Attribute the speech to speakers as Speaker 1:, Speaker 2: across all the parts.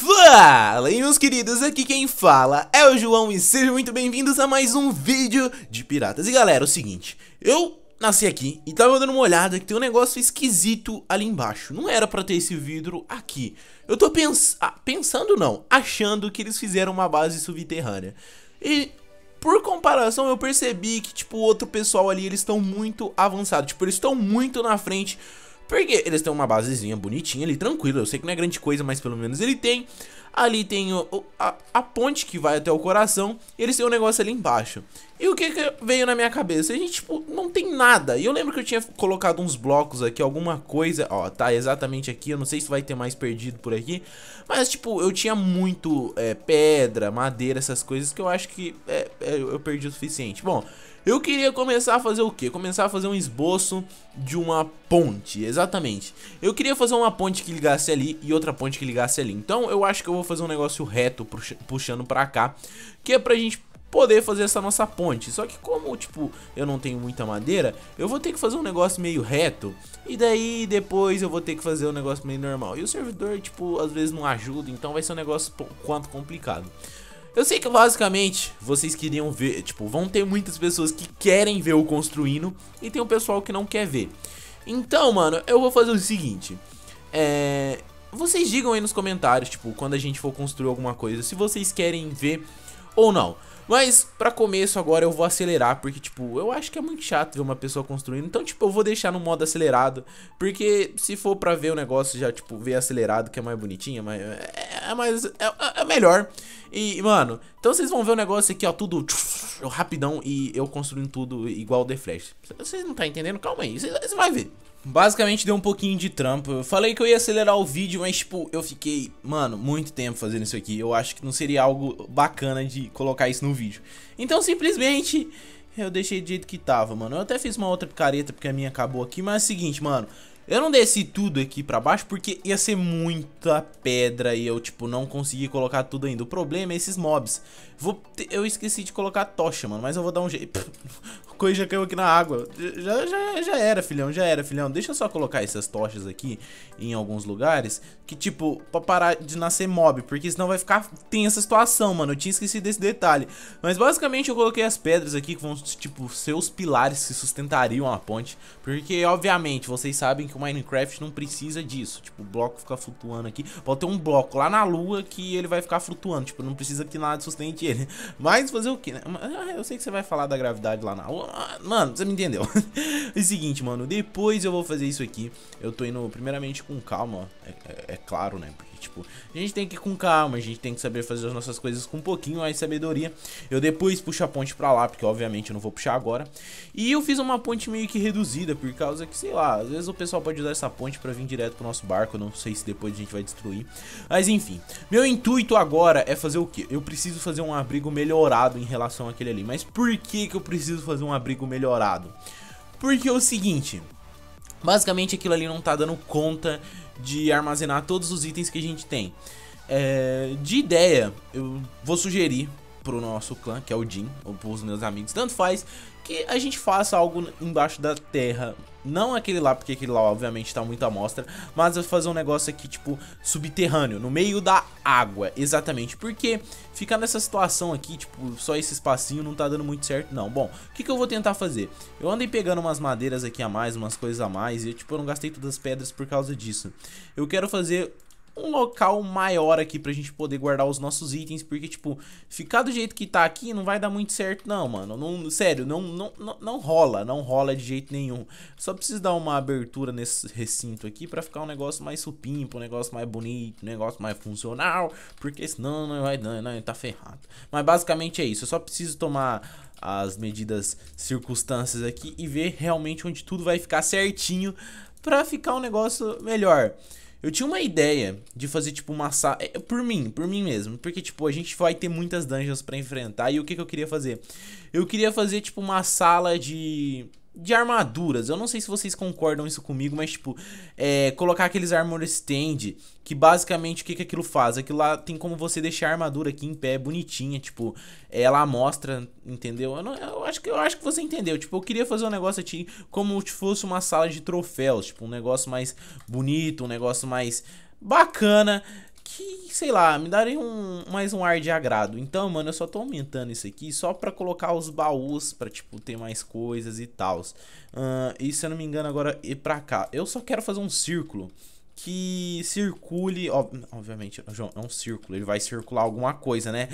Speaker 1: Fala aí meus queridos, aqui quem fala é o João e sejam muito bem-vindos a mais um vídeo de Piratas E galera, é o seguinte, eu nasci aqui e tava dando uma olhada que tem um negócio esquisito ali embaixo Não era pra ter esse vidro aqui Eu tô pens ah, pensando não, achando que eles fizeram uma base subterrânea E por comparação, eu percebi que, tipo, o outro pessoal ali, eles estão muito avançados. Tipo, eles estão muito na frente porque eles têm uma basezinha bonitinha ali, tranquila. Eu sei que não é grande coisa, mas pelo menos ele tem. Ali tem o, o, a, a, ponte que vai até o coração. E eles têm um negócio ali embaixo. E o que, que, veio na minha cabeça? A gente, tipo, não tem nada. E eu lembro que eu tinha colocado uns blocos aqui, alguma coisa. Ó, tá exatamente aqui. Eu não sei se vai ter mais perdido por aqui. Mas, tipo, eu tinha muito é, pedra, madeira, essas coisas que eu acho que é, é, eu perdi o suficiente. Bom, eu queria começar a fazer o quê? Começar a fazer um esboço de uma ponte, exatamente. Eu queria fazer uma ponte que ligasse ali e outra ponte que ligasse ali. Então eu acho que eu vou fazer um negócio reto puxando pra cá, que é pra gente poder fazer essa nossa ponte. Só que como, tipo, eu não tenho muita madeira, eu vou ter que fazer um negócio meio reto. E daí depois eu vou ter que fazer um negócio meio normal. E o servidor, tipo, às vezes não ajuda, então vai ser um negócio quanto complicado. Eu sei que basicamente vocês queriam ver, tipo, vão ter muitas pessoas que querem ver o construindo e tem um pessoal que não quer ver. Então, mano, eu vou fazer o seguinte. É, vocês digam aí nos comentários, tipo, quando a gente for construir alguma coisa, se vocês querem ver ou não. Mas para começo agora eu vou acelerar, porque tipo, eu acho que é muito chato ver uma pessoa construindo. Então, tipo, eu vou deixar no modo acelerado, porque se for para ver o negócio já tipo ver acelerado, que é mais bonitinho, é mas é, é mais é, é melhor. E, mano, então vocês vão ver o negócio aqui, ó, tudo eu rapidão e eu construindo tudo igual o The Flash. Você não tá entendendo? Calma aí, você vai ver. Basicamente deu um pouquinho de trampo. Eu falei que eu ia acelerar o vídeo, mas tipo, eu fiquei, mano, muito tempo fazendo isso aqui. Eu acho que não seria algo bacana de colocar isso no vídeo. Então simplesmente eu deixei do jeito que tava, mano. Eu até fiz uma outra picareta porque a minha acabou aqui, mas é o seguinte, mano. Eu não desci tudo aqui pra baixo porque ia ser muita pedra e eu, tipo, não consegui colocar tudo ainda. O problema é esses mobs. Vou Eu esqueci de colocar tocha, mano, mas eu vou dar um jeito. coisa já caiu aqui na água. Já, já, já era, filhão, já era, filhão. Deixa eu só colocar essas tochas aqui em alguns lugares. Que, tipo, pra parar de nascer mob. Porque senão vai ficar tensa a situação, mano. Eu tinha esquecido desse detalhe. Mas basicamente eu coloquei as pedras aqui que vão, tipo, ser os pilares que sustentariam a ponte. Porque, obviamente, vocês sabem que o Minecraft não precisa disso. Tipo, o bloco fica flutuando aqui. Pode ter um bloco lá na lua que ele vai ficar flutuando. Tipo, não precisa que nada sustente ele. Mas fazer o que, né? Ah, eu sei que você vai falar da gravidade lá na lua, ah, mano, você me entendeu. é o seguinte, mano, depois eu vou fazer isso aqui. Eu tô indo primeiramente com calma, É, é, é claro, né? Porque Tipo, a gente tem que ir com calma, a gente tem que saber fazer as nossas coisas com um pouquinho mais sabedoria. Eu depois puxo a ponte pra lá, porque obviamente eu não vou puxar agora. E eu fiz uma ponte meio que reduzida, por causa que, sei lá, às vezes o pessoal pode usar essa ponte pra vir direto pro nosso barco. Eu não sei se depois a gente vai destruir. Mas enfim, meu intuito agora é fazer o quê? Eu preciso fazer um abrigo melhorado em relação àquele ali. Mas por que, que eu preciso fazer um abrigo melhorado? Porque é o seguinte... Basicamente aquilo ali não tá dando conta de armazenar todos os itens que a gente tem. É, de ideia, eu vou sugerir pro nosso clã, que é o Jin, ou pros meus amigos, tanto faz, que a gente faça algo embaixo da terra. Não aquele lá, porque aquele lá obviamente tá muito à mostra, mas eu vou fazer um negócio aqui, tipo, subterrâneo, no meio da água, exatamente, porque ficar nessa situação aqui, tipo, só esse espacinho não tá dando muito certo, não. Bom, o que, que eu vou tentar fazer? Eu andei pegando umas madeiras aqui a mais, umas coisas a mais, e tipo, eu não gastei todas as pedras por causa disso. Eu quero fazer um local maior aqui pra gente poder guardar os nossos itens, porque, tipo, ficar do jeito que tá aqui não vai dar muito certo não, mano. Não, sério, não, não, não, não rola, não rola de jeito nenhum. Só preciso dar uma abertura nesse recinto aqui pra ficar um negócio mais supimpo, um negócio mais bonito, um negócio mais funcional, porque senão não vai não, não tá ferrado. Mas basicamente é isso, eu só preciso tomar as medidas circunstâncias aqui e ver realmente onde tudo vai ficar certinho para ficar um negócio melhor. Eu tinha uma ideia de fazer, tipo, uma sala. É, por mim, por mim mesmo. Porque, tipo, a gente vai ter muitas dungeons para enfrentar. E o que, que eu queria fazer? Eu queria fazer, tipo, uma sala de de armaduras. Eu não sei se vocês concordam isso comigo, mas tipo, é, colocar aqueles armor stand, que basicamente o que, que aquilo faz? Aquilo lá tem como você deixar a armadura aqui em pé bonitinha, tipo, ela mostra, entendeu? Eu, não, eu, acho que, eu acho que você entendeu. Tipo, eu queria fazer um negócio assim, como se fosse uma sala de troféus, tipo, um negócio mais bonito, um negócio mais bacana que, sei lá, me darem um, mais um ar de agrado. Então, mano, eu só tô aumentando isso aqui só pra colocar os baús pra, tipo, ter mais coisas e tal. Uh, e se eu não me engano, agora ir pra cá. Eu só quero fazer um círculo que circule, ó, obviamente, João, é um círculo, ele vai circular alguma coisa, né?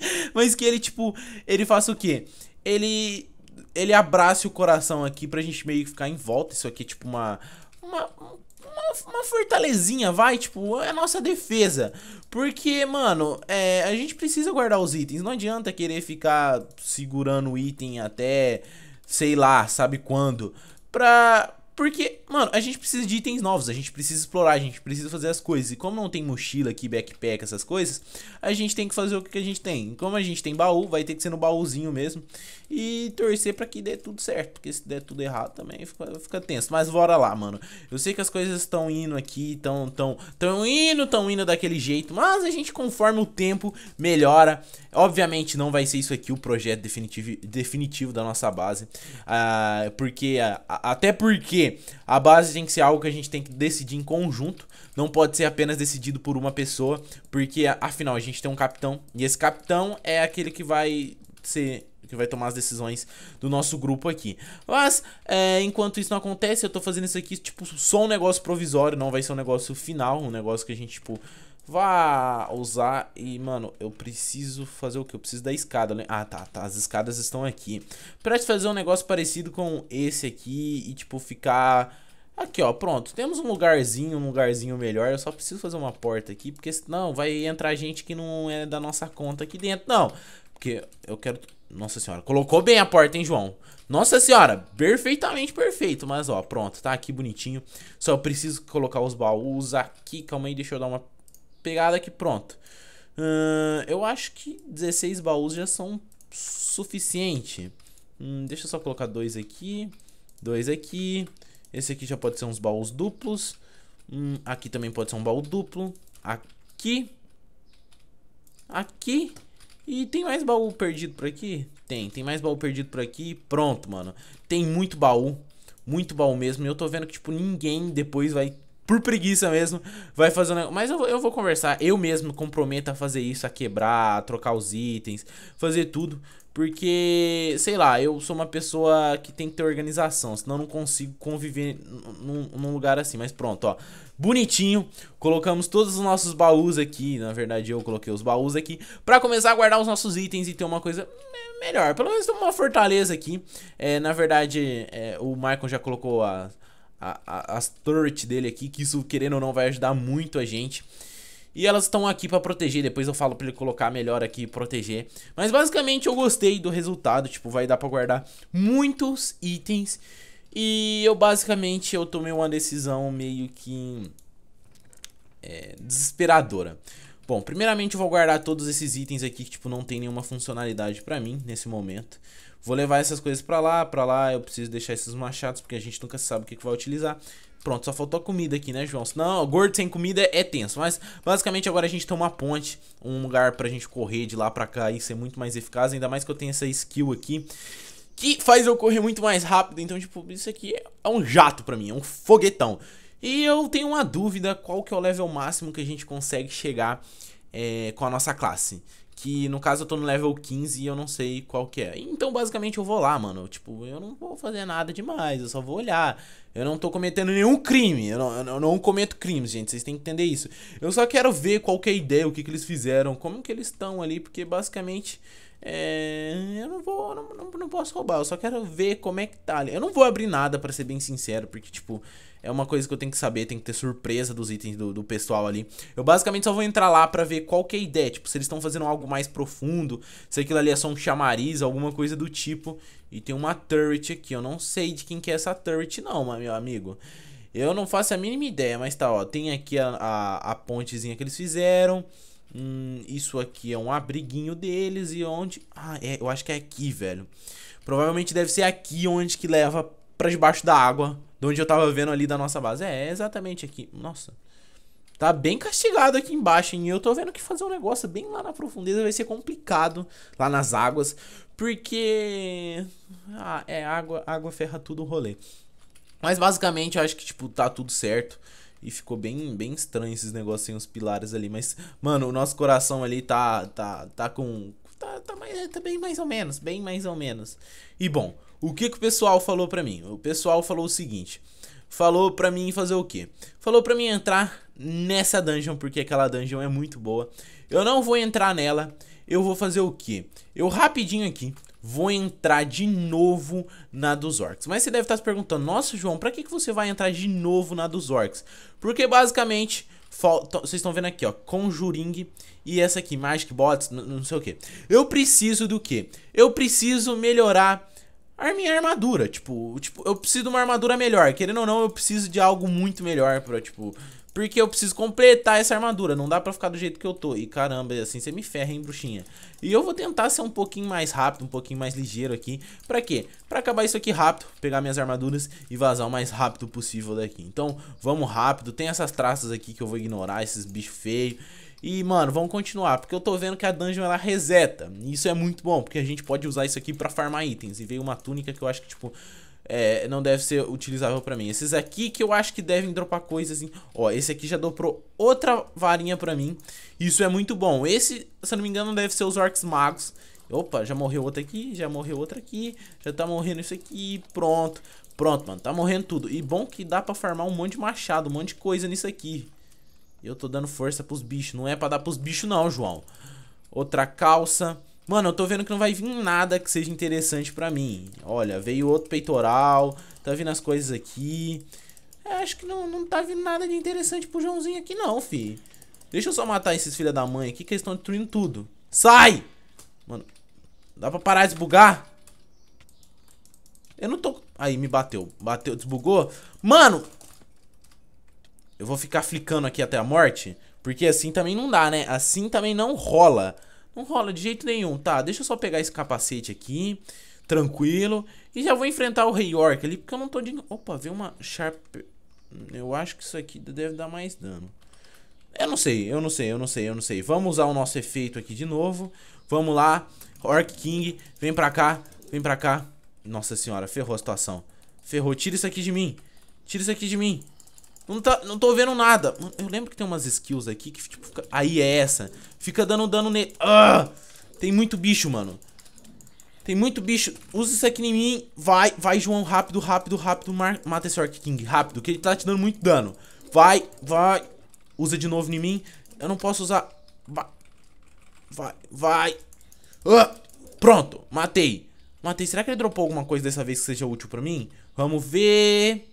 Speaker 1: Mas que ele, tipo, ele faça o quê? Ele ele abrace o coração aqui pra gente meio que ficar em volta, isso aqui é tipo uma, uma um uma, uma fortalezinha, vai, tipo, é a nossa defesa. Porque, mano, é, a gente precisa guardar os itens. Não adianta querer ficar segurando o item até, sei lá, sabe quando. Pra, porque, mano, a gente precisa de itens novos, a gente precisa explorar, a gente precisa fazer as coisas. E como não tem mochila aqui, backpack, essas coisas, a gente tem que fazer o que a gente tem. Como a gente tem baú, vai ter que ser no baúzinho mesmo. E torcer para que dê tudo certo, porque se der tudo errado também fica, fica tenso. Mas bora lá, mano. Eu sei que as coisas estão indo aqui, estão tão, tão indo, tão indo daquele jeito, mas a gente conforme o tempo melhora. Obviamente não vai ser isso aqui o projeto definitivo, definitivo da nossa base. Ah, porque, ah, até porque a base tem que ser algo que a gente tem que decidir em conjunto, não pode ser apenas decidido por uma pessoa, porque afinal a gente tem um capitão e esse capitão é aquele que vai ser que vai tomar as decisões do nosso grupo aqui. Mas, é, enquanto isso não acontece, eu tô fazendo isso aqui, tipo, só um negócio provisório, não vai ser um negócio final, um negócio que a gente, tipo, vá usar e, mano, eu preciso fazer o que? Eu preciso da escada. Né? Ah, tá, tá, as escadas estão aqui. Pra te fazer um negócio parecido com esse aqui e, tipo, ficar... Aqui, ó, pronto. Temos um lugarzinho, um lugarzinho melhor. Eu só preciso fazer uma porta aqui, porque senão vai entrar gente que não é da nossa conta aqui dentro. Não, porque eu quero... Nossa senhora, colocou bem a porta, hein, João? Nossa senhora, perfeitamente perfeito. Mas, ó, pronto, tá aqui bonitinho. Só preciso colocar os baús aqui. Calma aí, deixa eu dar uma pegada aqui, pronto. Uh, eu acho que 16 baús já são suficiente. Hum, deixa eu só colocar dois aqui, dois aqui. Esse aqui já pode ser uns baús duplos. Hum, aqui também pode ser um baú duplo. Aqui. Aqui. E tem mais baú perdido por aqui? Tem, tem mais baú perdido por aqui. Pronto, mano. Tem muito baú. Muito baú mesmo. E eu tô vendo que, tipo, ninguém depois vai por preguiça mesmo, vai fazer um negócio. Mas eu, eu vou conversar, eu mesmo comprometo a fazer isso, a quebrar, a trocar os itens, fazer tudo. Porque, sei lá, eu sou uma pessoa que tem que ter organização, senão não consigo conviver num, num, lugar assim. Mas pronto, ó. Bonitinho, colocamos todos os nossos baús aqui. Na verdade, eu coloquei os baús aqui. Pra começar a guardar os nossos itens e ter uma coisa melhor. Pelo menos uma fortaleza aqui. É, na verdade, é, o Michael já colocou a a, a, as turret dele aqui, que isso, querendo ou não, vai ajudar muito a gente. E elas estão aqui pra proteger, depois eu falo pra ele colocar melhor aqui e proteger. Mas basicamente eu gostei do resultado, tipo, vai dar pra guardar muitos itens. E eu basicamente eu tomei uma decisão meio que é, desesperadora. Bom, primeiramente eu vou guardar todos esses itens aqui que tipo não tem nenhuma funcionalidade pra mim nesse momento. Vou levar essas coisas pra lá, pra lá eu preciso deixar esses machados porque a gente nunca sabe o que, que vai utilizar. Pronto, só faltou a comida aqui, né, João? Senão, gordo sem comida é tenso. Mas, basicamente, agora a gente tem uma ponte, um lugar pra gente correr de lá pra cá e ser muito mais eficaz. Ainda mais que eu tenho essa skill aqui, que faz eu correr muito mais rápido. Então, tipo, isso aqui é um jato pra mim, é um foguetão. E eu tenho uma dúvida qual que é o level máximo que a gente consegue chegar é, com a nossa classe. Que no caso eu tô no level 15 e eu não sei qual que é. Então basicamente eu vou lá, mano. Tipo, eu não vou fazer nada demais, eu só vou olhar. Eu não tô cometendo nenhum crime. Eu não, eu não cometo crimes, gente. Vocês têm que entender isso. Eu só quero ver qual que é a ideia, o que, que eles fizeram, como que eles estão ali, porque basicamente. É, eu não vou, não, não, não posso roubar, eu só quero ver como é que tá ali. Eu não vou abrir nada, para ser bem sincero, porque, tipo, é uma coisa que eu tenho que saber, tem que ter surpresa dos itens do, do pessoal ali. Eu basicamente só vou entrar lá pra ver qual que é a ideia, tipo, se eles estão fazendo algo mais profundo, se aquilo ali é só um chamariz, alguma coisa do tipo. E tem uma turret aqui, eu não sei de quem que é essa turret não, meu amigo. Eu não faço a mínima ideia, mas tá, ó, tem aqui a, a, a pontezinha que eles fizeram. Hum, isso aqui é um abriguinho deles e onde... Ah, é, eu acho que é aqui, velho. Provavelmente deve ser aqui onde que leva pra debaixo da água de onde eu tava vendo ali da nossa base. É, é exatamente aqui. Nossa. Tá bem castigado aqui embaixo, hein? Eu tô vendo que fazer um negócio bem lá na profundeza vai ser complicado. Lá nas águas. Porque. Ah, é, água, água ferra tudo o rolê. Mas basicamente eu acho que, tipo, tá tudo certo. E ficou bem, bem estranho esses negócios os pilares ali. Mas, mano, o nosso coração ali tá, tá, tá com. Tá, tá, mais, tá bem mais ou menos, bem mais ou menos. E bom, o que, que o pessoal falou pra mim? O pessoal falou o seguinte: falou pra mim fazer o quê? Falou pra mim entrar nessa dungeon, porque aquela dungeon é muito boa. Eu não vou entrar nela. Eu vou fazer o quê? Eu rapidinho aqui vou entrar de novo na dos orcs. Mas você deve estar se perguntando, nossa João, pra que, que você vai entrar de novo na dos orcs? Porque basicamente, falta... vocês estão vendo aqui ó, Conjuring e essa aqui, Magic Bots, não sei o que. Eu preciso do que? Eu preciso melhorar a minha armadura. Tipo, tipo, eu preciso de uma armadura melhor. Querendo ou não, eu preciso de algo muito melhor pra, tipo. Porque eu preciso completar essa armadura. Não dá pra ficar do jeito que eu tô. E caramba, assim você me ferra, hein, bruxinha. E eu vou tentar ser um pouquinho mais rápido, um pouquinho mais ligeiro aqui. Pra quê? Pra acabar isso aqui rápido, pegar minhas armaduras e vazar o mais rápido possível daqui. Então, vamos rápido. Tem essas traças aqui que eu vou ignorar, esses bichos feios. E, mano, vamos continuar, porque eu tô vendo que a dungeon ela reseta. Isso é muito bom, porque a gente pode usar isso aqui pra farmar itens. E veio uma túnica que eu acho que, tipo, é, não deve ser utilizável pra mim. Esses aqui que eu acho que devem dropar coisas. assim Ó, esse aqui já dobrou outra varinha pra mim. Isso é muito bom. Esse, se eu não me engano, deve ser os orcs magos. Opa, já morreu outra aqui, já morreu outra aqui, já tá morrendo isso aqui, pronto. Pronto, mano, tá morrendo tudo. E bom que dá pra farmar um monte de machado, um monte de coisa nisso aqui. Eu tô dando força pros bichos. Não é pra dar pros bichos não, João. Outra calça. Mano, eu tô vendo que não vai vir nada que seja interessante pra mim. Olha, veio outro peitoral. Tá vindo as coisas aqui. É, acho que não, não tá vindo nada de interessante pro Joãozinho aqui não, fi. Deixa eu só matar esses filha da mãe aqui que eles estão destruindo tudo. Sai! Mano, dá pra parar de bugar? Eu não tô... Aí, me bateu. Bateu, desbugou. Mano, eu vou ficar flicando aqui até a morte? Porque assim também não dá, né? Assim também não rola. Não rola de jeito nenhum. Tá, deixa eu só pegar esse capacete aqui. Tranquilo. E já vou enfrentar o Rei York ali, porque eu não tô de... Opa, veio uma Sharp... Eu acho que isso aqui deve dar mais dano. Eu não sei, eu não sei, eu não sei, eu não sei. Vamos usar o nosso efeito aqui de novo. Vamos lá. Orc King, vem pra cá, vem pra cá. Nossa senhora, ferrou a situação. Ferrou, tira isso aqui de mim. Tira isso aqui de mim. Não, tá, não tô vendo nada. Eu lembro que tem umas skills aqui que, tipo, fica... Aí é essa. Fica dando dano nele. Ah! Tem muito bicho, mano. Tem muito bicho. Usa isso aqui em mim. Vai, vai, João. Rápido, rápido, rápido. Mar... Mata esse Orc King. Rápido, que ele tá te dando muito dano. Vai, vai. Usa de novo em mim. Eu não posso usar... Vai, vai. Ah! Pronto, matei. Matei. Será que ele dropou alguma coisa dessa vez que seja útil pra mim? Vamos ver...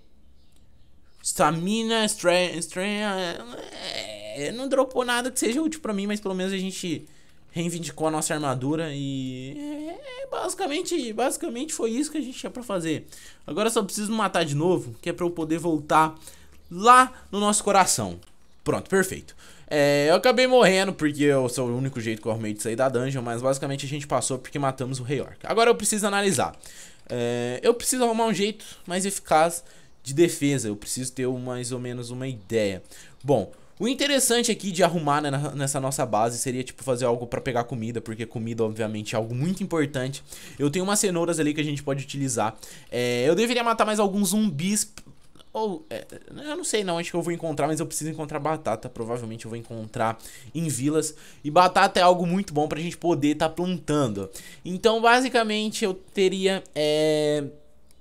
Speaker 1: Stamina, Estranha. É, não dropou nada que seja útil pra mim, mas pelo menos a gente reivindicou a nossa armadura e. É, é, basicamente, basicamente foi isso que a gente tinha pra fazer. Agora só preciso matar de novo, que é pra eu poder voltar lá no nosso coração. Pronto, perfeito. É, eu acabei morrendo porque eu sou o único jeito que eu arrumei de sair da dungeon, mas basicamente a gente passou porque matamos o Rei Orc. Agora eu preciso analisar. É, eu preciso arrumar um jeito mais eficaz de defesa. Eu preciso ter mais ou menos uma ideia. Bom, o interessante aqui de arrumar né, nessa nossa base seria tipo fazer algo para pegar comida, porque comida obviamente é algo muito importante. Eu tenho umas cenouras ali que a gente pode utilizar. É, eu deveria matar mais alguns zumbis ou, é, eu não sei não, acho que eu vou encontrar, mas eu preciso encontrar batata. Provavelmente eu vou encontrar em vilas. E batata é algo muito bom pra gente poder estar tá plantando. Então, basicamente, eu teria é,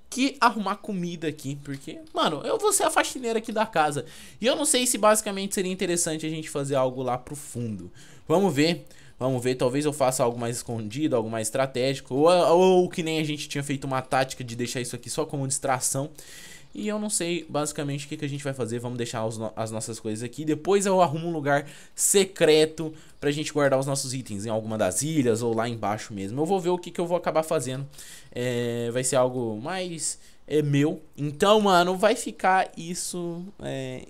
Speaker 1: que arrumar comida aqui, porque, mano, eu vou ser a faxineira aqui da casa. E eu não sei se basicamente seria interessante a gente fazer algo lá pro fundo. Vamos ver. Vamos ver, talvez eu faça algo mais escondido, algo mais estratégico. Ou, ou, ou que nem a gente tinha feito uma tática de deixar isso aqui só como distração. E eu não sei basicamente o que, que a gente vai fazer. Vamos deixar os, as nossas coisas aqui. Depois eu arrumo um lugar secreto pra gente guardar os nossos itens em alguma das ilhas ou lá embaixo mesmo. Eu vou ver o que, que eu vou acabar fazendo. É, vai ser algo mais é meu. Então, mano, vai ficar isso é,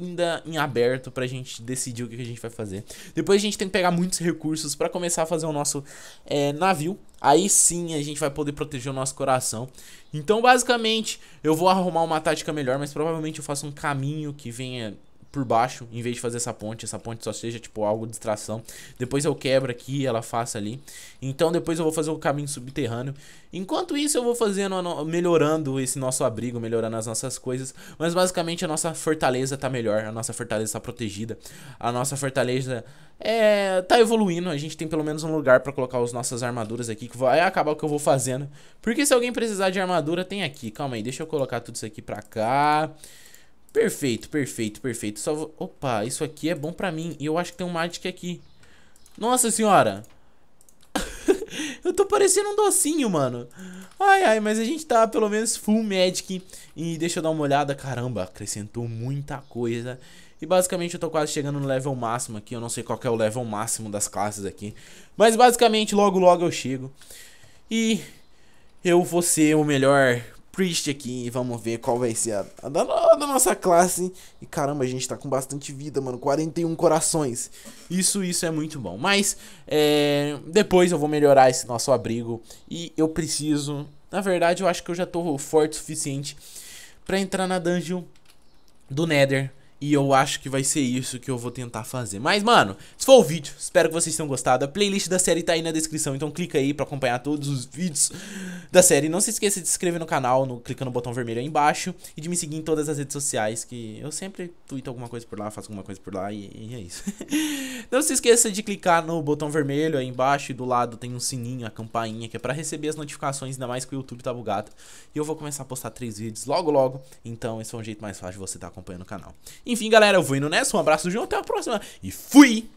Speaker 1: ainda em aberto pra gente decidir o que a gente vai fazer. Depois a gente tem que pegar muitos recursos para começar a fazer o nosso é, navio. Aí sim a gente vai poder proteger o nosso coração. Então, basicamente, eu vou arrumar uma tática melhor, mas provavelmente eu faço um caminho que venha por baixo, em vez de fazer essa ponte, essa ponte só seja tipo algo de distração. Depois eu quebro aqui ela faça ali. Então depois eu vou fazer o caminho subterrâneo. Enquanto isso eu vou fazendo, melhorando esse nosso abrigo, melhorando as nossas coisas. Mas basicamente a nossa fortaleza tá melhor, a nossa fortaleza tá protegida, a nossa fortaleza é, tá evoluindo. A gente tem pelo menos um lugar para colocar as nossas armaduras aqui, que vai acabar o que eu vou fazendo. Porque se alguém precisar de armadura, tem aqui. Calma aí, deixa eu colocar tudo isso aqui pra cá. Perfeito, perfeito, perfeito. Só vou... Opa, isso aqui é bom pra mim. E eu acho que tem um Magic é aqui. Nossa senhora. eu tô parecendo um docinho, mano. Ai, ai, mas a gente tá pelo menos full Magic. E deixa eu dar uma olhada. Caramba, acrescentou muita coisa. E basicamente eu tô quase chegando no level máximo aqui. Eu não sei qual é o level máximo das classes aqui. Mas basicamente logo logo eu chego. E eu vou ser o melhor Priest aqui e vamos ver qual vai ser a, a, da, a, da, nossa classe. E caramba, a gente tá com bastante vida, mano. 41 corações. Isso, isso é muito bom. Mas é, depois eu vou melhorar esse nosso abrigo. E eu preciso. Na verdade, eu acho que eu já tô forte o suficiente para entrar na dungeon do Nether. E eu acho que vai ser isso que eu vou tentar fazer. Mas, mano, se foi o vídeo. Espero que vocês tenham gostado. A playlist da série tá aí na descrição, então clica aí pra acompanhar todos os vídeos da série. Não se esqueça de se inscrever no canal, no, clica no botão vermelho aí embaixo. E de me seguir em todas as redes sociais, que eu sempre tuito alguma coisa por lá, faço alguma coisa por lá e, e é isso. Não se esqueça de clicar no botão vermelho aí embaixo e do lado tem um sininho, a campainha, que é pra receber as notificações, ainda mais que o YouTube tá bugado. E eu vou começar a postar três vídeos logo logo, então esse é um jeito mais fácil de você estar tá acompanhando o canal. E enfim, galera, eu vou indo nessa. Um abraço João, até a próxima. E fui!